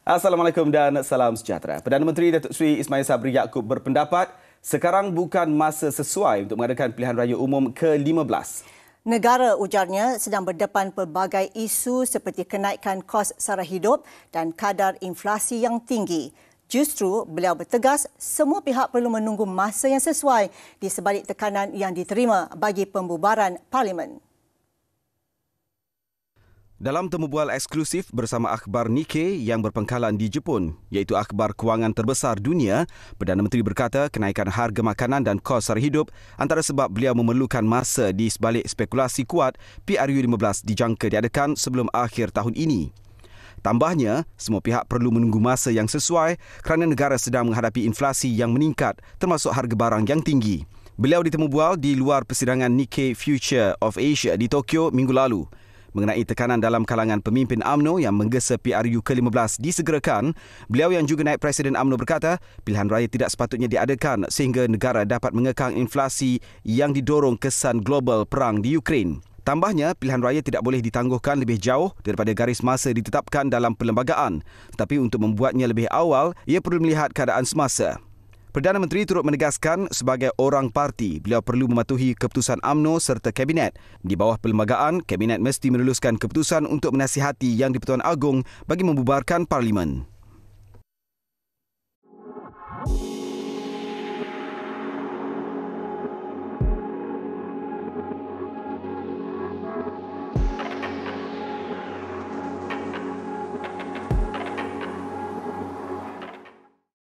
Assalamualaikum dan salam sejahtera. Perdana Menteri Datuk Seri Ismail Sabri Yaakob berpendapat sekarang bukan masa sesuai untuk mengadakan pilihan raya umum ke-15. Negara ujarnya sedang berdepan pelbagai isu seperti kenaikan kos sara hidup dan kadar inflasi yang tinggi. Justru beliau bertegas semua pihak perlu menunggu masa yang sesuai di sebalik tekanan yang diterima bagi pembubaran parlimen. Dalam temu bual eksklusif bersama akhbar Nikkei yang berpengkalan di Jepun, iaitu akhbar kewangan terbesar dunia, Perdana Menteri berkata kenaikan harga makanan dan kos sara hidup antara sebab beliau memerlukan masa di sebalik spekulasi kuat PRU15 dijangka diadakan sebelum akhir tahun ini. Tambahnya, semua pihak perlu menunggu masa yang sesuai kerana negara sedang menghadapi inflasi yang meningkat termasuk harga barang yang tinggi. Beliau ditemubual di luar persidangan Nikkei Future of Asia di Tokyo minggu lalu mengenai tekanan dalam kalangan pemimpin AMNO yang menggesa PRU ke-15 disegerakan, beliau yang juga naik Presiden AMNO berkata pilihan raya tidak sepatutnya diadakan sehingga negara dapat mengekang inflasi yang didorong kesan global perang di Ukraine. Tambahnya, pilihan raya tidak boleh ditangguhkan lebih jauh daripada garis masa ditetapkan dalam perlembagaan. Tetapi untuk membuatnya lebih awal, ia perlu melihat keadaan semasa. Perdana Menteri turut menegaskan sebagai orang parti, beliau perlu mematuhi keputusan AMNO serta Kabinet. Di bawah perlembagaan, Kabinet mesti meneluskan keputusan untuk menasihati Yang di-Pertuan Agong bagi membubarkan Parlimen.